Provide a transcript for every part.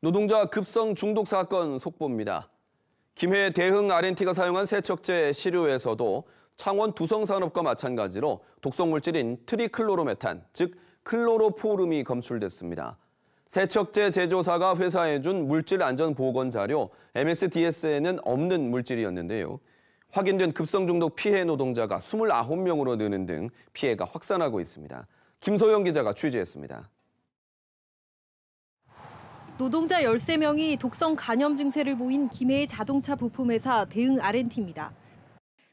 노동자 급성 중독 사건 속보입니다. 김해 대흥 아렌티가 사용한 세척제 시료에서도 창원 두성산업과 마찬가지로 독성물질인 트리클로로메탄, 즉 클로로포름이 검출됐습니다. 세척제 제조사가 회사에 준 물질안전보건 자료 MSDS에는 없는 물질이었는데요. 확인된 급성 중독 피해 노동자가 29명으로 느는 등 피해가 확산하고 있습니다. 김소영 기자가 취재했습니다. 노동자 13명이 독성 간염 증세를 보인 김해의 자동차 부품회사 대응 R&T입니다.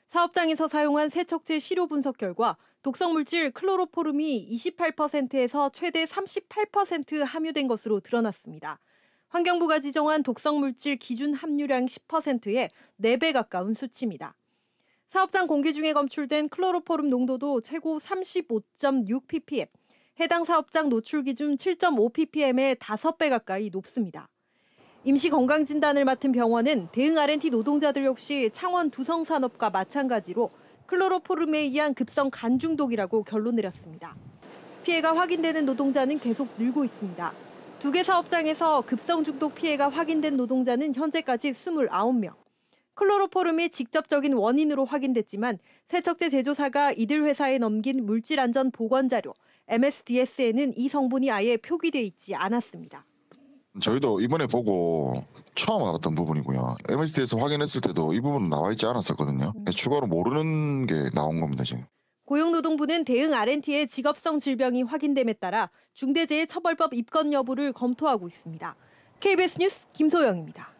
사업장에서 사용한 세척제 시료 분석 결과 독성 물질 클로로포름이 28%에서 최대 38% 함유된 것으로 드러났습니다. 환경부가 지정한 독성 물질 기준 함유량 10%의 4배 가까운 수치입니다. 사업장 공기 중에 검출된 클로로포름 농도도 최고 35.6ppm, 해당 사업장 노출 기준 7.5ppm의 5배 가까이 높습니다. 임시 건강진단을 맡은 병원은 대응 R&T 노동자들 역시 창원 두성산업과 마찬가지로 클로로포름에 의한 급성 간 중독이라고 결론 내렸습니다. 피해가 확인되는 노동자는 계속 늘고 있습니다. 두 개 사업장에서 급성 중독 피해가 확인된 노동자는 현재까지 29명. 클로로포름이 직접적인 원인으로 확인됐지만 세척제 제조사가 이들 회사에 넘긴 물질안전 보건 자료 MSDS에는 이 성분이 아예 표기돼 있지 않았습니다. 저희도 이번에 보고 처음 알았던 부분이고요. MSD에서 확인했을 때도 이 부분 은 나와 있지 않았었거든요. 음. 추가로 모르는 게 나온 겁니다, 지금. 고용노동부는 대응 R&T의 직업성 질병이 확인됨에 따라 중대재해처벌법 입건 여부를 검토하고 있습니다. KBS 뉴스 김소영입니다.